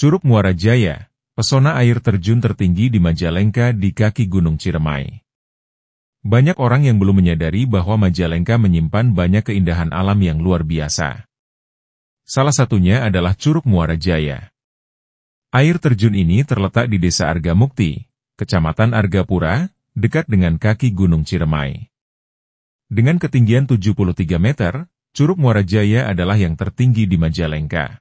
Curug Muara Jaya, pesona air terjun tertinggi di Majalengka di kaki Gunung Ciremai. Banyak orang yang belum menyadari bahwa Majalengka menyimpan banyak keindahan alam yang luar biasa. Salah satunya adalah Curug Muara Jaya. Air terjun ini terletak di Desa Argamukti, Kecamatan Argapura, dekat dengan kaki Gunung Ciremai. Dengan ketinggian 73 meter, Curug Muara Jaya adalah yang tertinggi di Majalengka.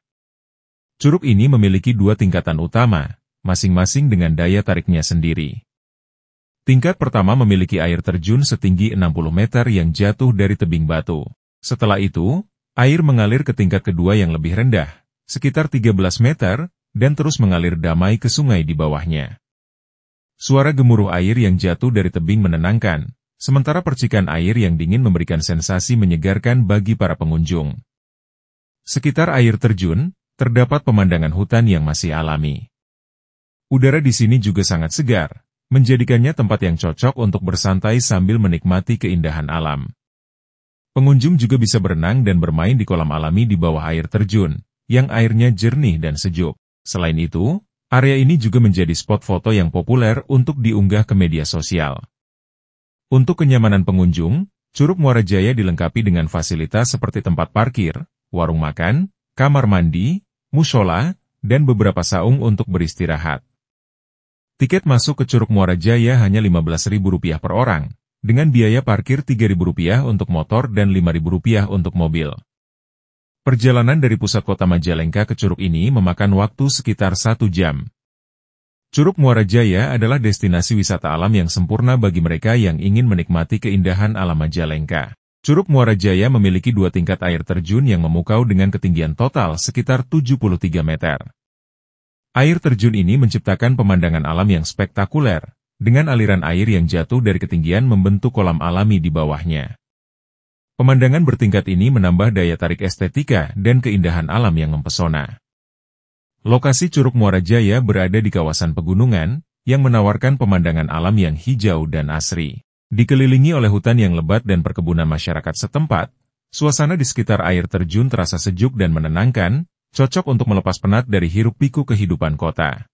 Curug ini memiliki dua tingkatan utama, masing-masing dengan daya tariknya sendiri. Tingkat pertama memiliki air terjun setinggi 60 meter yang jatuh dari tebing batu. Setelah itu, air mengalir ke tingkat kedua yang lebih rendah, sekitar 13 meter, dan terus mengalir damai ke sungai di bawahnya. Suara gemuruh air yang jatuh dari tebing menenangkan, sementara percikan air yang dingin memberikan sensasi menyegarkan bagi para pengunjung. Sekitar air terjun, terdapat pemandangan hutan yang masih alami. Udara di sini juga sangat segar, menjadikannya tempat yang cocok untuk bersantai sambil menikmati keindahan alam. Pengunjung juga bisa berenang dan bermain di kolam alami di bawah air terjun, yang airnya jernih dan sejuk. Selain itu, area ini juga menjadi spot foto yang populer untuk diunggah ke media sosial. Untuk kenyamanan pengunjung, Curug Muara Jaya dilengkapi dengan fasilitas seperti tempat parkir, warung makan, kamar mandi, musola, dan beberapa saung untuk beristirahat. Tiket masuk ke Curug Muara Jaya hanya Rp15.000 per orang, dengan biaya parkir Rp3.000 untuk motor dan Rp5.000 untuk mobil. Perjalanan dari pusat kota Majalengka ke Curug ini memakan waktu sekitar satu jam. Curug Muara Jaya adalah destinasi wisata alam yang sempurna bagi mereka yang ingin menikmati keindahan alam Majalengka. Curug Muara Jaya memiliki dua tingkat air terjun yang memukau dengan ketinggian total sekitar 73 meter. Air terjun ini menciptakan pemandangan alam yang spektakuler, dengan aliran air yang jatuh dari ketinggian membentuk kolam alami di bawahnya. Pemandangan bertingkat ini menambah daya tarik estetika dan keindahan alam yang mempesona. Lokasi Curug Muara Jaya berada di kawasan pegunungan, yang menawarkan pemandangan alam yang hijau dan asri. Dikelilingi oleh hutan yang lebat dan perkebunan masyarakat setempat, suasana di sekitar air terjun terasa sejuk dan menenangkan, cocok untuk melepas penat dari hiruk-pikuk kehidupan kota.